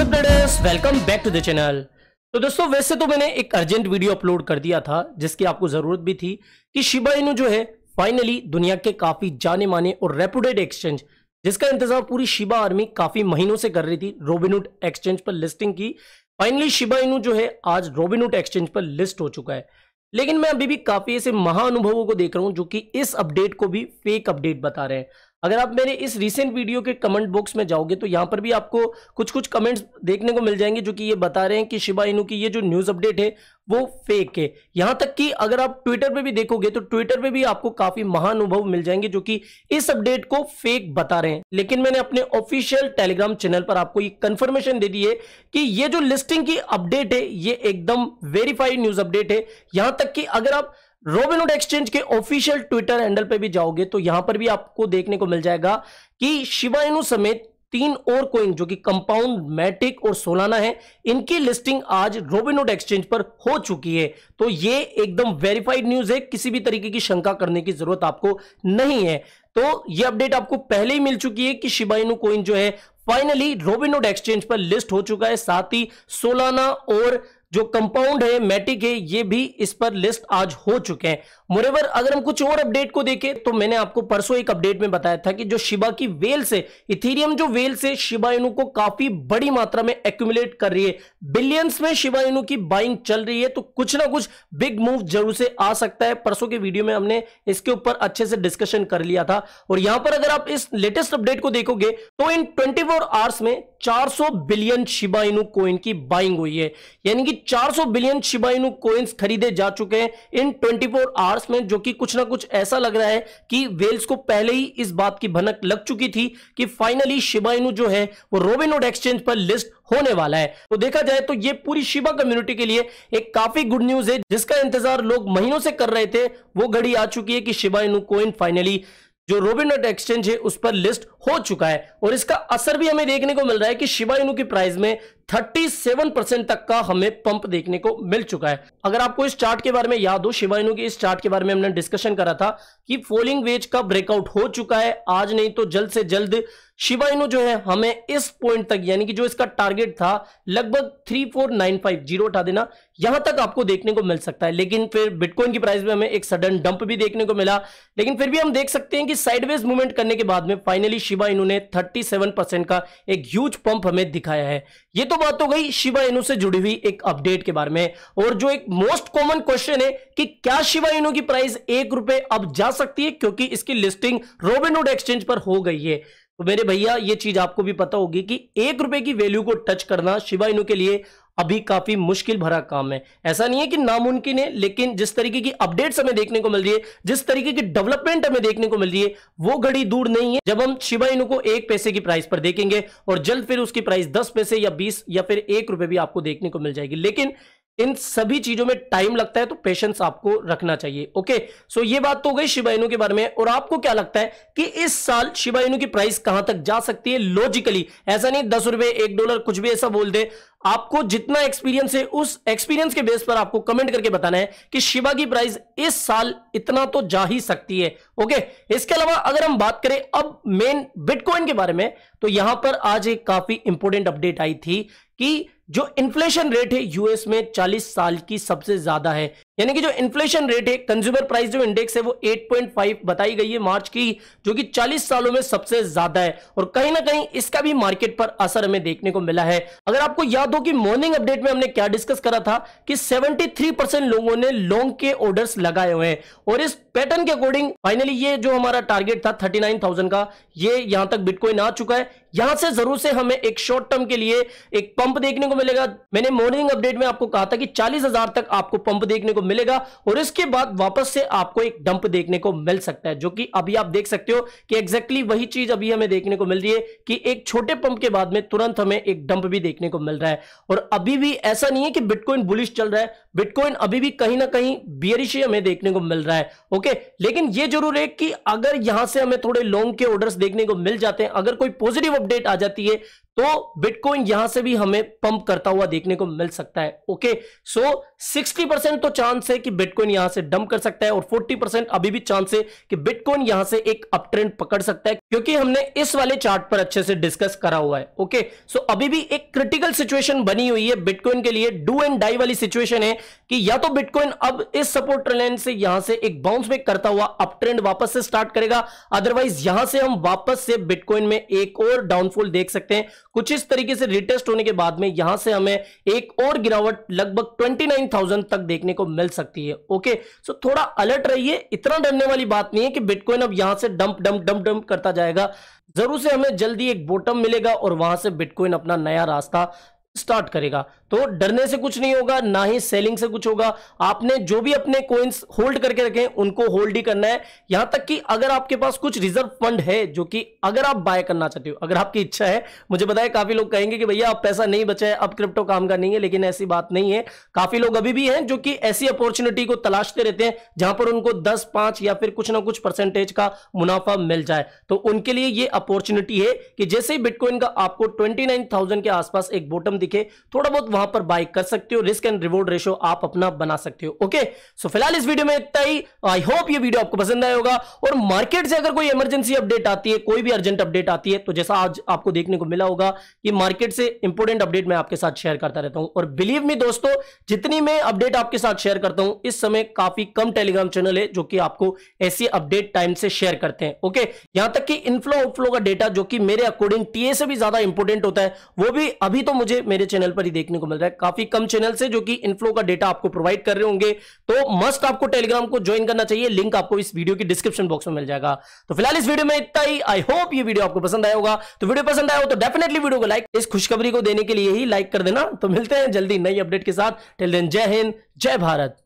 welcome back to the channel तो दोस्तों वैसे तो मैंने एक अर्जेंट वीडियो अपलोड कर दिया था जिसकी आपको जरूरत भी थी कि शिबा इनू जो है फाइनली दुनिया के काफी जाने माने और रेपुटेड एक्सचेंज जिसका इंतजार पूरी शिबा आर्मी काफी महीनों से कर रही थी रोबिनुट एक्सचेंज पर लिस्टिंग की फाइनली शिबा इनू जो है आज रोबिनुट एक्सचेंज पर लिस्ट हो चुका है लेकिन मैं अभी भी काफी ऐसे महाअनुभवों को देख रहा हूं जो कि इस अपडेट को भी फेक अपडेट बता रहे हैं अगर आप मेरे इस रिसेंट वीडियो के कमेंट बॉक्स में जाओगे तो यहाँ पर भी आपको कुछ कुछ कमेंट्स देखने को मिल जाएंगे जो कि ये बता रहे हैं कि शिबा इनू की ये जो न्यूज़ अपडेट है वो फेक है यहां तक कि अगर आप ट्विटर पे भी देखोगे तो ट्विटर पे भी आपको काफ़ी महानुभव मिल जाएंगे जो कि इस अपडेट को फेक बता रहे हैं लेकिन मैंने अपने ऑफिशियल टेलीग्राम चैनल पर आपको ये कंफर्मेशन दे दी है कि ये जो लिस्टिंग की अपडेट है ये एकदम वेरीफाइड न्यूज़ अपडेट है यहां तक कि अगर आप रोबिनोड एक्सचेंज के ऑफिशियल ट्विटर हैंडल पे भी जाओगे तो यहां पर भी आपको देखने को मिल जाएगा कि शिवाइनु समेत तीन और कोइन जो कि कंपाउंड मैटिक और सोलाना है इनकी लिस्टिंग आज रोबिनोड एक्सचेंज पर हो चुकी है तो ये एकदम वेरीफाइड न्यूज है किसी भी तरीके की शंका करने की जरूरत आपको नहीं है तो ये अपडेट आपको पहले ही मिल चुकी है कि शिबाइनु कोइन जो है फाइनली रोबिनोड एक्सचेंज पर लिस्ट हो चुका है साथ ही सोलाना और जो कंपाउंड है मैटिक है ये भी इस पर लिस्ट आज हो चुके हैं मोरेवर अगर हम कुछ और अपडेट को देखें तो मैंने आपको परसों एक अपडेट में बताया था कि जो शिबा की वेल से इथेरियम जो वेल से शिबा को काफी बड़ी मात्रा में एक्यूमुलेट कर रही है बिलियंस में शिबा की बाइंग चल रही है तो कुछ ना कुछ बिग मूव जरूर से आ सकता है परसों के वीडियो में हमने इसके ऊपर अच्छे से डिस्कशन कर लिया था और यहां पर अगर आप इस लेटेस्ट अपडेट को देखोगे तो इन ट्वेंटी आवर्स में 400 बिलियन शिबा कोइन की बाइंग हुई है यानी कि 400 बिलियन शिबा कोइंस खरीदे जा चुके हैं इन 24 आवर्स पास में जो कि कुछ ना कुछ ऐसा लग रहा है कि वेल्स को पहले ही इस बात की भनक लग चुकी थी कि फाइनली शिबाइनू जो है वो रोबेनोड एक्सचेंज पर लिस्ट होने वाला है तो देखा जाए तो ये पूरी शिबा कम्युनिटी के लिए एक काफी गुड न्यूज है जिसका इंतजार लोग महीनों से कर रहे थे वो घड़ी आ चुकी है कि शिबाइनू कोइन फाइनली जो रोबिनट एक्सचेंज है उस पर लिस्ट हो चुका है और इसका असर भी हमें देखने को मिल रहा है कि शिवा इनू की प्राइस में 37 परसेंट तक का हमें पंप देखने को मिल चुका है अगर आपको इस चार्ट के बारे में याद हो शिवा इनू के इस चार्ट के बारे में हमने डिस्कशन करा था कि फॉलिंग वेज का ब्रेकआउट हो चुका है आज नहीं तो जल्द से जल्द शिवाइनो जो है हमें इस पॉइंट तक यानी कि जो इसका टारगेट था लगभग three four nine five zero उठा देना यहां तक आपको देखने को मिल सकता है लेकिन फिर बिटकॉइन की प्राइस में हमें एक सडन डंप भी देखने को मिला लेकिन फिर भी हम देख सकते हैं कि साइडवेज मूवमेंट करने के बाद में फाइनली शिबा ने थर्टी सेवन परसेंट का एक ह्यूज पंप हमें दिखाया है ये तो बात हो गई शिबा इनू से जुड़ी हुई एक अपडेट के बारे में और जो एक मोस्ट कॉमन क्वेश्चन है कि क्या शिबा इनू की प्राइस एक रुपए अब जा सकती है क्योंकि इसकी लिस्टिंग रोबिनहुड एक्सचेंज पर हो गई है तो मेरे भैया ये चीज आपको भी पता होगी कि एक रुपए की वैल्यू को टच करना शिवा इनू के लिए अभी काफी मुश्किल भरा काम है ऐसा नहीं है कि नामुमकिन है लेकिन जिस तरीके की अपडेट हमें देखने को मिल रही है जिस तरीके की डेवलपमेंट हमें देखने को मिल रही है वो घड़ी दूर नहीं है जब हम शिवा इनू को एक पैसे की प्राइस पर देखेंगे और जल्द फिर उसकी प्राइस दस पैसे या बीस या फिर एक रुपए भी आपको देखने को मिल जाएगी लेकिन इन सभी चीजों में टाइम लगता है तो पेशेंस आपको रखना चाहिए ओके सो ये बात तो हो गई शिबाइनु के बारे में और आपको क्या लगता है कि इस साल शिबाइनु की प्राइस कहां तक जा सकती है लॉजिकली ऐसा नहीं दस रुपए एक डॉलर कुछ भी ऐसा बोल दे आपको जितना एक्सपीरियंस है उस एक्सपीरियंस के बेस पर आपको कमेंट करके बताना है कि शिवा की प्राइस इस साल इतना तो जा ही सकती है ओके इसके अलावा अगर हम बात करें अब मेन बिटकॉइन के बारे में तो यहां पर आज एक काफी इंपोर्टेंट अपडेट आई थी कि जो इन्फ्लेशन रेट है यूएस में 40 साल की सबसे ज्यादा है यानी कि जो इन्फ्लेशन रेट है कंज्यूमर प्राइस जो इंडेक्स है वो 8.5 बताई गई है मार्च की जो कि 40 सालों में सबसे ज्यादा है और कहीं ना कहीं इसका भी मार्केट पर असर हमें देखने को मिला है अगर आपको याद हो कि मॉर्निंग अपडेट में हमने क्या डिस्कस करा था कि 73 लोगों ने लॉन्ग के ऑर्डर्स लगाए हुए हैं और इस पैटर्न के अकॉर्डिंग फाइनली ये जो हमारा टारगेट था थर्टी का ये यहां तक बिटकॉइन आ चुका है यहां से जरूर से हमें एक शॉर्ट टर्म के लिए एक पंप देखने को मिलेगा मैंने मॉर्निंग अपडेट में आपको कहा था कि चालीस तक आपको पंप देखने को मिलेगा और इसके बाद वापस से आपको एक डंप देखने को मिल सकता है जो कि अभी आप देख सकते हो कि एग्जैक्टली वही चीज अभी हमें देखने को मिल रही है कि एक छोटे पंप के बाद में तुरंत हमें एक डंप भी देखने को मिल रहा है और अभी भी ऐसा नहीं है कि बिटकॉइन बुलिश चल रहा है बिटकॉइन अभी भी कहीं ना कहीं बियरिश हमें देखने को मिल रहा है ओके लेकिन यह जरूर है कि अगर यहां से हमें थोड़े लॉन्ग के ऑर्डर देखने को मिल जाते हैं अगर कोई पॉजिटिव अपडेट आ जाती है तो बिटकॉइन यहां से भी हमें पंप करता हुआ देखने को मिल सकता है ओके सो सिक्सटी परसेंट तो चांस है कि बिटकॉइन यहां से डंप कर सकता है और फोर्टी परसेंट अभी भी चांस है कि बिटकॉइन यहां से एक अप ट्रेंड पकड़ सकता है क्योंकि हमने इस वाले चार्ट पर अच्छे से डिस्कस करा हुआ है ओके सो अभी भी एक क्रिटिकल सिचुएशन बनी हुई है बिटकॉइन के लिए डू एंड डाई वाली सिचुएशन है कि या तो बिटकॉइन अब इस सपोर्ट लाइन से यहां से एक बाउंस बैक करता हुआ अप ट्रेंड वापस से स्टार्ट करेगा अदरवाइज यहां से हम वापस से बिटकॉइन में एक और डाउनफॉल देख सकते हैं कुछ इस तरीके से रिटेस्ट होने के बाद में यहां से हमें एक और गिरावट लगभग 29,000 तक देखने को मिल सकती है ओके सो थोड़ा अलर्ट रहिए इतना डरने वाली बात नहीं है कि बिटकॉइन अब यहां से डंप डंप डंप डंप करता जाएगा जरूर से हमें जल्दी एक बोटम मिलेगा और वहां से बिटकॉइन अपना नया रास्ता स्टार्ट करेगा तो डरने से कुछ नहीं होगा ना ही सेलिंग से कुछ होगा आपने जो भी अपने कोइंस होल्ड करके रखे उनको होल्ड ही करना है यहां तक कि अगर आपके पास कुछ रिजर्व फंड है जो कि अगर आप बाय करना चाहते हो अगर आपकी इच्छा है मुझे बताया काफी लोग कहेंगे कि भैया आप पैसा नहीं बचा है अब क्रिप्टो काम का नहीं है लेकिन ऐसी बात नहीं है काफी लोग अभी भी हैं जो कि ऐसी अपॉर्चुनिटी को तलाशते रहते हैं जहां पर उनको दस पांच या फिर कुछ ना कुछ परसेंटेज का मुनाफा मिल जाए तो उनके लिए ये अपॉर्चुनिटी है कि जैसे ही बिटकॉइन का आपको ट्वेंटी के आसपास एक बोटम दिखे थोड़ा बहुत वहां पर बाय कर सकते हो रिस्क एंड रिवॉर्ड रेशो आप अपना बना सकते हो ओके सो फिलहाल इस वीडियो में इतना ही आई होप ये वीडियो आपको पसंद आया होगा और मार्केट से अगर कोई इमरजेंसी अपडेट आती है कोई भी अर्जेंट अपडेट आती है तो जैसा आज आपको देखने को मिला होगा कि मार्केट से इंपोर्टेंट अपडेट मैं आपके साथ शेयर करता रहता हूं और बिलीव मी दोस्तों जितनी मैं अपडेट आपके साथ शेयर करता हूं इस समय काफी कम टेलीग्राम चैनल है जो कि आपको ऐसी अपडेट टाइम से शेयर करते हैं ओके यहां तक कि इनफ्लो आउटफ्लो का डेटा जो कि मेरे अकॉर्डिंग टीए से भी ज्यादा इंपोर्टेंट होता है वो भी अभी तो मुझे मेरे चैनल पर ही देखने को मिल रहा है काफी कम चैनल से जो कि इनफ्लो का डेटा आपको प्रोवाइड कर रहे होंगे तो मस्ट आपको टेलीग्राम को ज्वाइन करना चाहिए लिंक आपको इस वीडियो के डिस्क्रिप्शन बॉक्स में मिल जाएगा तो फिलहाल इस वीडियो में इतना ही आई होप ये वीडियो आपको पसंद आया होगा तो वीडियो पसंद आया हो तो डेफिनेटली वीडियो को लाइक इस खुशखबरी को देने के लिए ही लाइक कर देना तो मिलते हैं जल्दी नई अपडेट के साथ टेल देन जय हिंद जय भारत